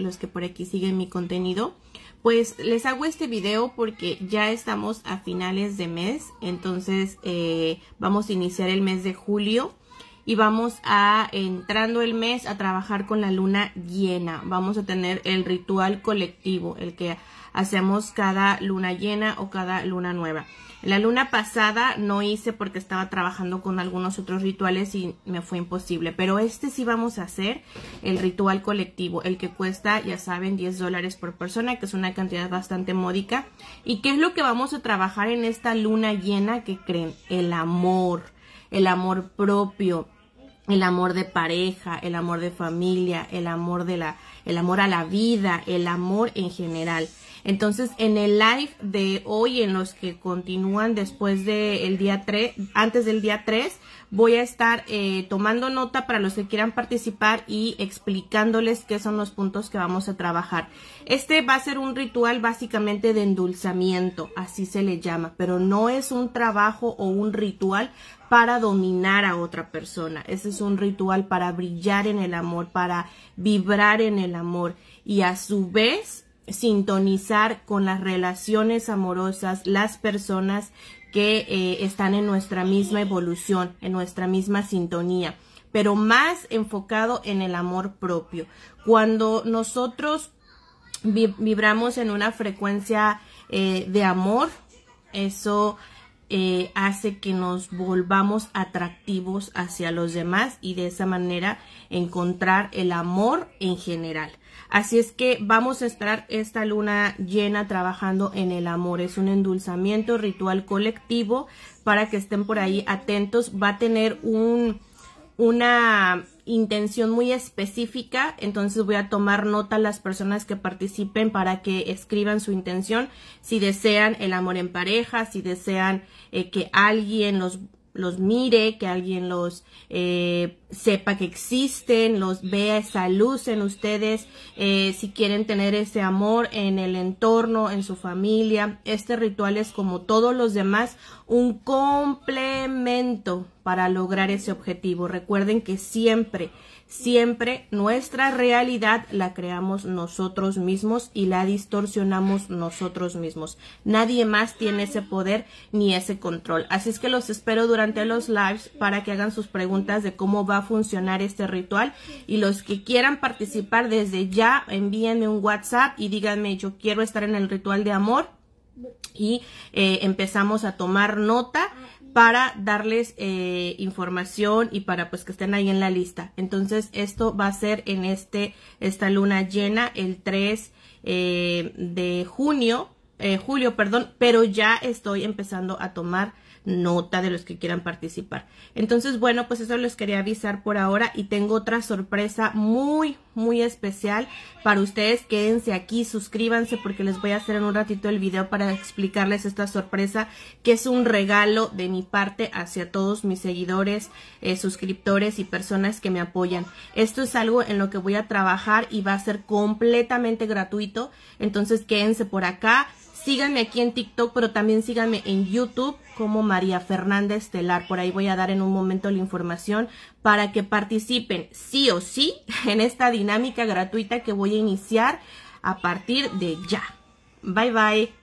los que por aquí siguen mi contenido, pues les hago este video porque ya estamos a finales de mes, entonces eh, vamos a iniciar el mes de julio y vamos a, entrando el mes, a trabajar con la luna llena. Vamos a tener el ritual colectivo, el que hacemos cada luna llena o cada luna nueva. La luna pasada no hice porque estaba trabajando con algunos otros rituales y me fue imposible. Pero este sí vamos a hacer el ritual colectivo, el que cuesta, ya saben, 10 dólares por persona, que es una cantidad bastante módica. ¿Y qué es lo que vamos a trabajar en esta luna llena? que creen? El amor, el amor propio el amor de pareja, el amor de familia, el amor de la, el amor a la vida, el amor en general. Entonces, en el live de hoy, en los que continúan después del día 3, antes del día 3, voy a estar eh, tomando nota para los que quieran participar y explicándoles qué son los puntos que vamos a trabajar. Este va a ser un ritual básicamente de endulzamiento, así se le llama, pero no es un trabajo o un ritual para dominar a otra persona. Ese es un ritual para brillar en el amor, para vibrar en el amor y a su vez sintonizar con las relaciones amorosas, las personas que eh, están en nuestra misma evolución, en nuestra misma sintonía, pero más enfocado en el amor propio. Cuando nosotros vibramos en una frecuencia eh, de amor, eso eh, hace que nos volvamos atractivos hacia los demás y de esa manera encontrar el amor en general. Así es que vamos a estar esta luna llena trabajando en el amor. Es un endulzamiento ritual colectivo para que estén por ahí atentos. Va a tener un una intención muy específica, entonces voy a tomar nota a las personas que participen para que escriban su intención, si desean el amor en pareja, si desean eh, que alguien los, los mire, que alguien los eh, sepa que existen, los vea esa luz en ustedes, eh, si quieren tener ese amor en el entorno, en su familia. Este ritual es como todos los demás, un complemento para lograr ese objetivo. Recuerden que siempre, siempre nuestra realidad la creamos nosotros mismos y la distorsionamos nosotros mismos. Nadie más tiene ese poder ni ese control. Así es que los espero durante los lives para que hagan sus preguntas de cómo va a funcionar este ritual y los que quieran participar desde ya envíenme un WhatsApp y díganme yo quiero estar en el ritual de amor y eh, empezamos a tomar nota para darles eh, información y para pues que estén ahí en la lista. Entonces esto va a ser en este, esta luna llena el 3 eh, de junio, eh, julio, perdón, pero ya estoy empezando a tomar nota de los que quieran participar. Entonces, bueno, pues eso les quería avisar por ahora y tengo otra sorpresa muy, muy especial para ustedes. Quédense aquí, suscríbanse porque les voy a hacer en un ratito el video para explicarles esta sorpresa que es un regalo de mi parte hacia todos mis seguidores, eh, suscriptores y personas que me apoyan. Esto es algo en lo que voy a trabajar y va a ser completamente gratuito. Entonces quédense por acá Síganme aquí en TikTok, pero también síganme en YouTube como María Fernanda Estelar. Por ahí voy a dar en un momento la información para que participen sí o sí en esta dinámica gratuita que voy a iniciar a partir de ya. Bye bye.